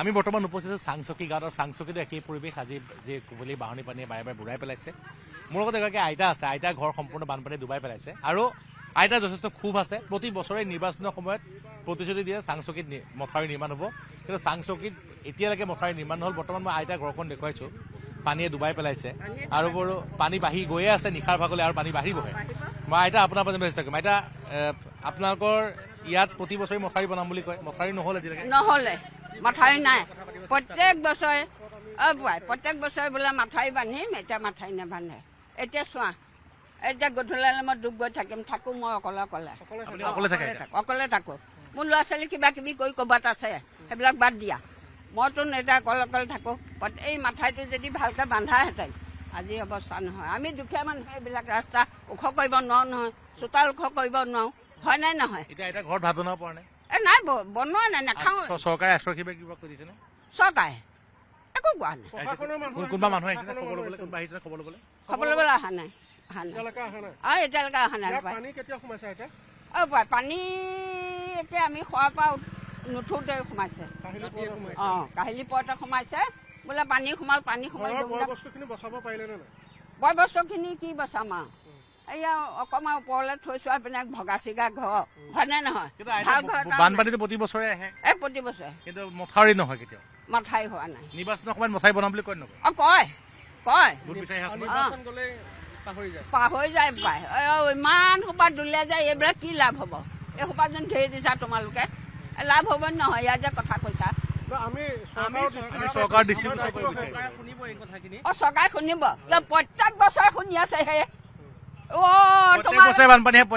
আমি বৰ্তমান উপস্থিত আছোঁ চাংচকী গাঁৱত আৰু চাংচকীতো একেই পৰিৱেশ আজি যি কুবলি বাঢ়নী পানীয়ে বাৰে বাৰে বুঢ়াই পেলাইছে মোৰ লগত এগৰাকী আইতা আছে আইতাৰ ঘৰ সম্পূৰ্ণ বানপানীয়ে ডুবাই পেলাইছে আৰু আইতা যথেষ্ট ক্ষোভ আছে প্ৰতি বছৰে নিৰ্বাচনৰ সময়ত প্ৰতিশ্ৰুতি দিয়ে চাংচকীত মথাউৰি নিৰ্মাণ হ'ব কিন্তু চাংচকীত এতিয়ালৈকে মথাউৰি নিৰ্মাণ নহ'ল বৰ্তমান মই আইতাৰ ঘৰখন দেখুৱাইছোঁ পানীয়ে ডুবাই পেলাইছে আৰু বাৰু পানী বাঢ়ি গৈয়ে আছে নিশাৰ ভাগলৈ আৰু পানী বাঢ়িবহে মই আইতা আপোনাৰ পৰা চেষ্টা কৰিম আইতা আপোনালোকৰ ইয়াত প্ৰতি বছৰে মথাউৰি বনাম বুলি কয় মথাউৰি নহ'ল এতিয়ালৈকে নহ'লে মাথাই নাই প্ৰত্যেক বছৰে অ পুৱাই প্ৰত্যেক বছৰে বোলে মাথাই বান্ধিম এতিয়া মাথাই নেবান্ধে এতিয়া চোৱা এতিয়া গধূলালে মই ডুব গৈ থাকিম থাকোঁ মই অকলে অকলে অকলে থাকোঁ মোৰ ল'ৰা ছোৱালী কিবা কিবি কৰি ক'ৰবাত আছে সেইবিলাক বাদ দিয়া মইতো এতিয়া অকলে অকলে থাকোঁ এই মাথাইটো যদি ভালকৈ বান্ধাহেঁতেন আজি অৱস্থা নহয় আমি দুখীয়া মানুহে এইবিলাক ৰাস্তা ওখ কৰিব নোৱাৰোঁ নহয় চোতাল ওখ কৰিব নোৱাৰোঁ হয় নাই নহয় ঘৰত ভাত বনাব পৰা নাই এ নাই বনোৱা নাই নাখাওঁ চৰকাৰে আশ্ৰয় কিবা কিবা কৰিছেনে চৰকাৰে একো কোৱা নাই কোনোবা মানুহ আহিছে খবৰ ল'বলৈ অহা নাই অহা নাই অঁ এতিয়ালৈকে অহা নাই অঁ পানী এতিয়া আমি খোৱাৰ পৰা নুঠোতে সোমাইছে অঁ কাহিলী পৰতে সোমাইছে বোলে পানী সোমাল পানী সোমাই বয় বস্তুখিনি কি বচাম আৰু এয়া অকমান ওপৰলৈ থৈছোৱা পিনে ভগা চিগা ঘৰ হয়নে নহয় বানপানীটো প্ৰতি বছৰে আহে এ প্ৰতি বছৰে কিন্তু মথাউৰি নহয় কেতিয়াও মথাউৰি হোৱা নাই নিৰ্বাচনৰ সময়ত মথাউৰি বনাম বুলি কয় নকয় অ কয় কয় পাহৰি যায় পায় ইমান সোপা দুলে যায় এইবিলাক কি লাভ হ'ব এই সোপা যেন ধেৰ দিছা তোমালোকে লাভ হ'ব নহয় ইয়াত যে কথা কৈছা অ চৰকাৰে শুনিব প্ৰত্যেক বছৰে শুনি আছে সেয়ে আইতা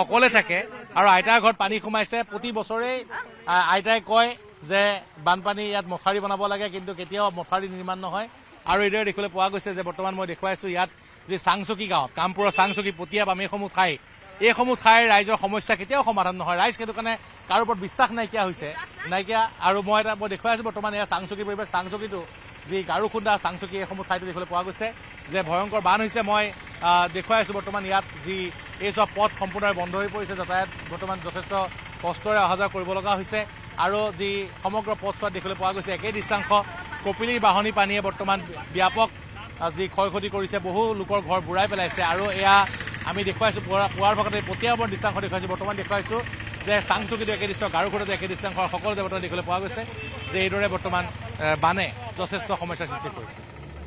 অকলে থাকে আৰু আইতাৰ ঘৰত পানী সোমাইছে প্ৰতি বছৰে আইতাই কয় যে বানপানী ইয়াত মথাৰী বনাব লাগে কিন্তু কেতিয়াও মথাৰী নিৰ্মাণ নহয় আৰু এইদৰে দেখিবলৈ পোৱা গৈছে যে বৰ্তমান মই দেখুৱাইছো ইয়াত যি চাংচুকী গাঁৱত কামপুৰৰ চাংচুকী পতিয়া পামীসমূহ ঠাই এইসমূহ ঠাইৰ ৰাইজৰ সমস্যা কেতিয়াও সমাধান নহয় ৰাইজ সেইটো কাৰণে কাৰো ওপৰত বিশ্বাস নাইকিয়া হৈছে নাইকিয়া আৰু মই এটা মই দেখুৱাই আছোঁ বৰ্তমান এয়া চাংচকী পৰিৱেশ চাংচকীটো যি গাৰু খুন্দা চাংচকী এইসমূহ ঠাইটো দেখিবলৈ পোৱা গৈছে যে ভয়ংকৰ বান হৈছে মই দেখুৱাই আছোঁ বৰ্তমান ইয়াত যি এইচোৱা পথ সম্পূৰ্ণৰে বন্ধ হৈ পৰিছে যাতায়াত বৰ্তমান যথেষ্ট কষ্টৰে অহা যোৱা কৰিব লগা হৈছে আৰু যি সমগ্ৰ পথছোৱাত দেখিবলৈ পোৱা গৈছে একেই দৃশ্যাংশ কপিলীৰ বাহনী পানীয়ে বৰ্তমান ব্যাপক যি ক্ষয় ক্ষতি কৰিছে বহু লোকৰ ঘৰ বুঢ়াই পেলাইছে আৰু এয়া আমি দেখুৱাইছোঁ পুৱাৰ ভাগত এই বৰ দৃশ্যাংশ দেখুৱাইছোঁ বৰ্তমান দেখুৱাইছোঁ যে চাংচুকীটো একে দৃশ্য গাৰুঘৰতো একে দৃশ্যাংশ সকলো দেৱতা দেখিবলৈ পোৱা গৈছে যে এইদৰে বৰ্তমান বানে যথেষ্ট সমস্যাৰ সৃষ্টি কৰিছে